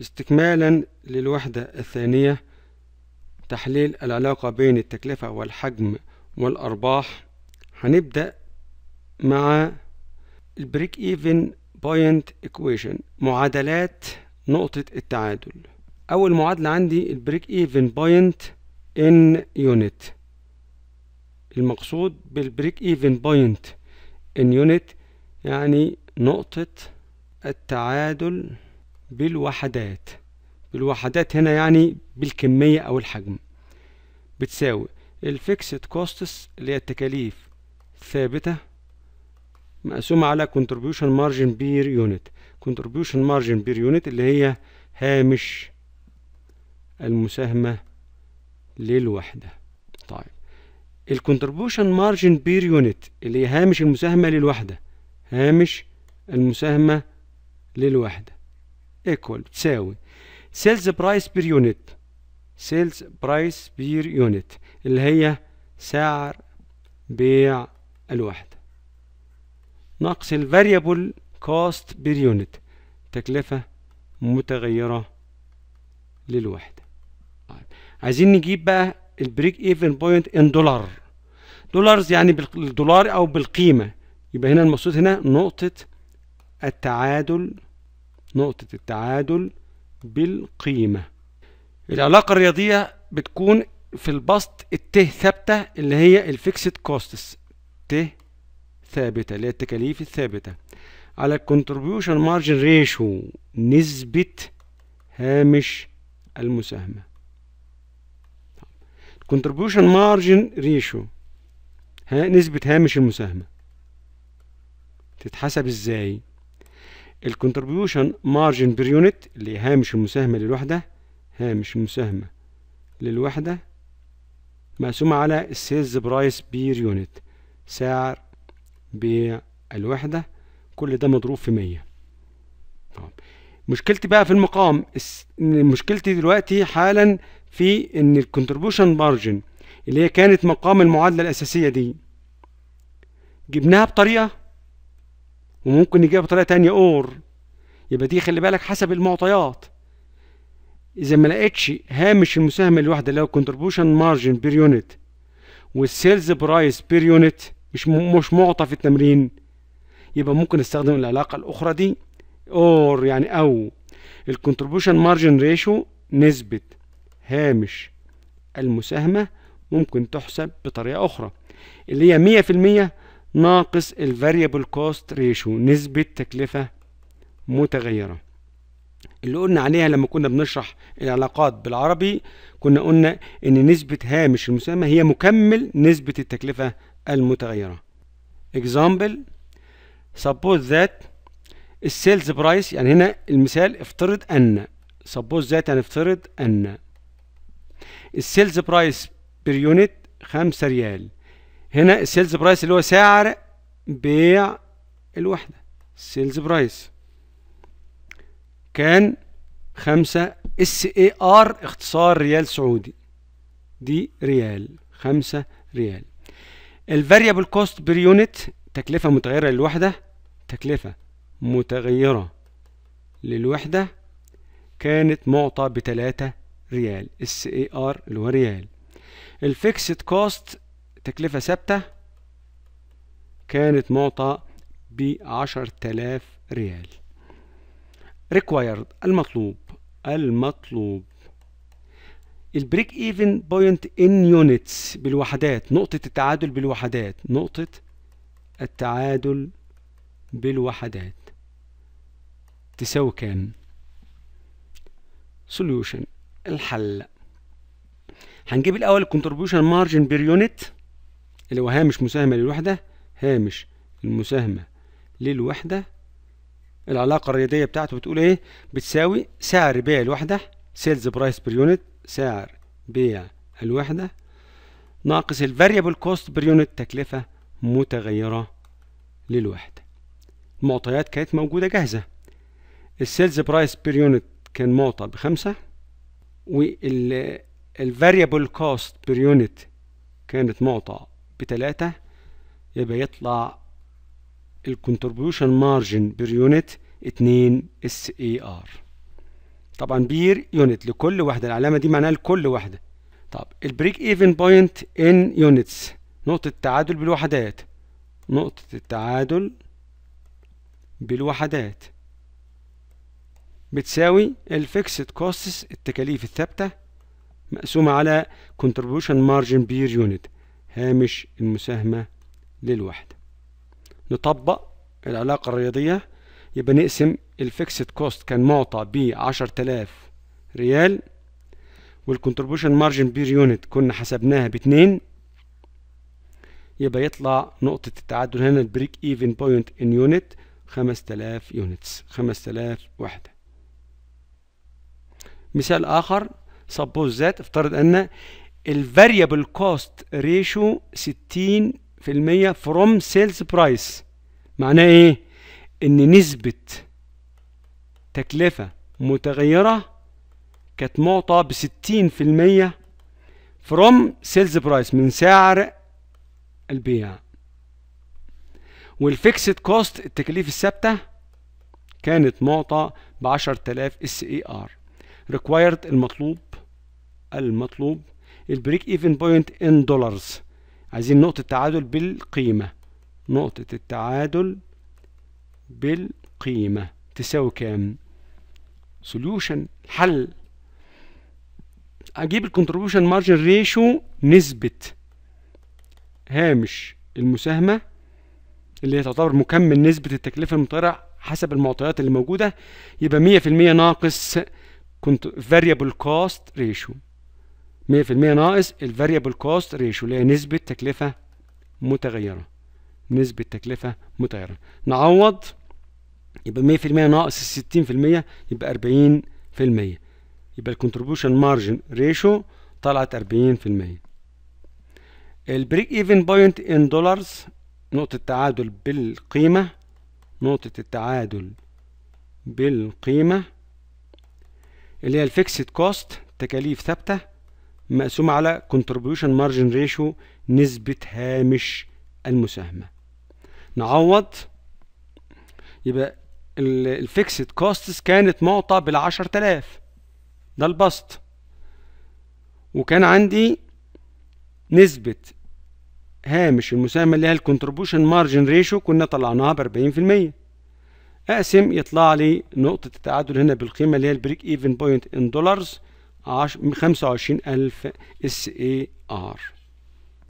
استكمالا للوحدة الثانية تحليل العلاقة بين التكلفة والحجم والأرباح هنبدأ مع البريك ايفن بوينت ايكويشن معادلات نقطة التعادل أول معادلة عندي البريك ايفن بوينت ان يونت المقصود بالبريك ايفن بوينت ان يونت يعني نقطة التعادل بالوحدات بالوحدات هنا يعني بالكمية أو الحجم بتساوي الفيكسد كوستس اللي هي التكاليف ثابتة مقسومة على contribution margin بير يونت contribution margin بير يونت اللي هي هامش المساهمة للوحدة طيب contribution مارجن بير يونت اللي هي هامش المساهمة للوحدة هامش المساهمة للوحدة ايكوال تساوي سيلز برايس بير يونت سيلز برايس بير يونت اللي هي سعر بيع الوحدة ناقص الفاريبل كوست بير يونت تكلفة متغيرة للوحدة طيب، عايزين نجيب بقى البريك ايفن بوينت ان دولار دولارز يعني بالدولار او بالقيمة يبقى هنا المقصود هنا نقطة التعادل نقطة التعادل بالقيمة العلاقة الرياضية بتكون في البسط الت ثابتة اللي هي الفيكسد كوستس ت ثابتة اللي هي التكاليف الثابتة على الكونتربيوشن مارجن ريشيو نسبة هامش المساهمة الكونتريبيوشن مارجن ريشيو نسبة هامش المساهمة تتحسب ازاي؟ الكونتربيوشن مارجن بير يونت اللي هي هامش المساهمة للوحدة هامش المساهمة للوحدة مقسومة على السيلز برايس بير يونت سعر بيع الوحدة كل ده مضروب في مية طب. مشكلتي بقى في المقام مشكلتي دلوقتي حالا في ان الكونتربيوشن مارجن اللي هي كانت مقام المعادلة الأساسية دي جبناها بطريقة وممكن نجيبها بطريقه تانية اور يبقى دي خلي بالك حسب المعطيات اذا ما لقيتش هامش المساهمه الواحده اللي هو كونتريبيوشن مارجن بير يونت والسيلز برايس بير يونت مش مش معطى في التمرين يبقى ممكن نستخدم العلاقه الاخرى دي اور يعني او الكونتريبيوشن مارجن ريشيو نسبه هامش المساهمه ممكن تحسب بطريقه اخرى اللي هي 100% ناقص الفاريبل كوست ريشيو نسبة تكلفة متغيرة اللي قلنا عليها لما كنا بنشرح العلاقات بالعربي كنا قلنا ان نسبة هامش المساهمة هي مكمل نسبة التكلفة المتغيرة example suppose that السيلز برايس يعني هنا المثال افترض ان suppose that يعني افترض ان السيلز برايس بير يونت 5 ريال هنا السيلز برايس اللي هو سعر بيع الوحدة السيلز برايس كان خمسة اس اي ار اختصار ريال سعودي دي ريال خمسة ريال الفاريبل كوست بير يونت تكلفة متغيرة للوحدة تكلفة متغيرة للوحدة كانت معطى بتلاتة ريال اس اي ار اللي هو ريال الفيكسد كوست التكلفة ثابتة كانت معطى ب تلاف ريال required المطلوب المطلوب البريك ايفن بوينت ان يونتس بالوحدات نقطة التعادل بالوحدات نقطة التعادل بالوحدات تساوي كام سوليوشن الحل هنجيب الاول contribution مارجن بير يونت اللي هو هامش مساهمة للوحدة هامش المساهمة للوحدة العلاقة الرياضية بتاعته بتقول ايه بتساوي سعر بيع الوحدة سيلز برايس بير يونت سعر بيع الوحدة ناقص الفاريبل كوست بير يونت تكلفة متغيرة للوحدة المعطيات كانت موجودة جاهزة السيلز برايس بير يونت كان معطى بخمسة والفاريبل كوست بير يونت كانت معطى بتلاتة يبقى يطلع الكونتربيوشن مارجن بير يونت اتنين اس اي ار طبعا بير يونت لكل واحدة العلامة دي معناها لكل واحدة طب البريك ايفن بوينت ان يونتس نقطة التعادل بالوحدات نقطة التعادل بالوحدات بتساوي الفيكسد كوستس التكاليف الثابتة مقسومة على contribution margin per unit هامش المساهمة للوحدة نطبق العلاقة الرياضية يبقى نقسم الفيكسد كوست كان معطى ب 10000 ريال والكونتريبيوشن مارجن بير يونت كنا حسبناها 2 يبقى يطلع نقطة التعادل هنا البريك ايفن بوينت ان يونت 5000 يونتس 5000 وحدة مثال آخر سبوز ذات افترض أن الفاريبل كوست في 60% فروم سيلز برايس معناه ايه ان نسبة تكلفة متغيرة كانت معطى بستين في المية from sales price من سعر البيع والفيكسد كوست التكاليف الثابتة كانت معطى بعشر تلاف اس اي ار required المطلوب المطلوب البريك ايفن بوينت ان دولارز عايزين نقطة تعادل بالقيمة نقطة التعادل بالقيمة تساوي كام سوليوشن حل اجيب الكونتريبيوشن مارجن ريشيو نسبة هامش المساهمة اللي هي تعتبر مكمل نسبة التكلفة المطيرة حسب المعطيات اللي موجودة يبقى مية في المية ناقص كنت variable cost ratio 100% ناقص الفاريبل كوست ريشيو اللي هي نسبة تكلفة متغيرة نسبة تكلفة متغيرة نعوض يبقى 100% ناقص ال 60% يبقى 40% يبقى الكونتريبيوشن مارجن ريشيو طلعت 40% البريك ايفن بوينت ان دولارز نقطة التعادل بالقيمة نقطة التعادل بالقيمة اللي هي الفيكسد كوست تكاليف ثابتة مقسومة على contribution margin ratio نسبة هامش المساهمة نعوض يبقى الفيكسد كوستس كانت معطى بالعشر تلاف ده البسط وكان عندي نسبة هامش المساهمة اللي هي الكونتريبيوشن مارجن ريشيو كنا طلعناها ب 40% اقسم يطلع لي نقطة التعادل هنا بالقيمة اللي هي البريك ايفن بوينت ان دولارز 25 ألف SAR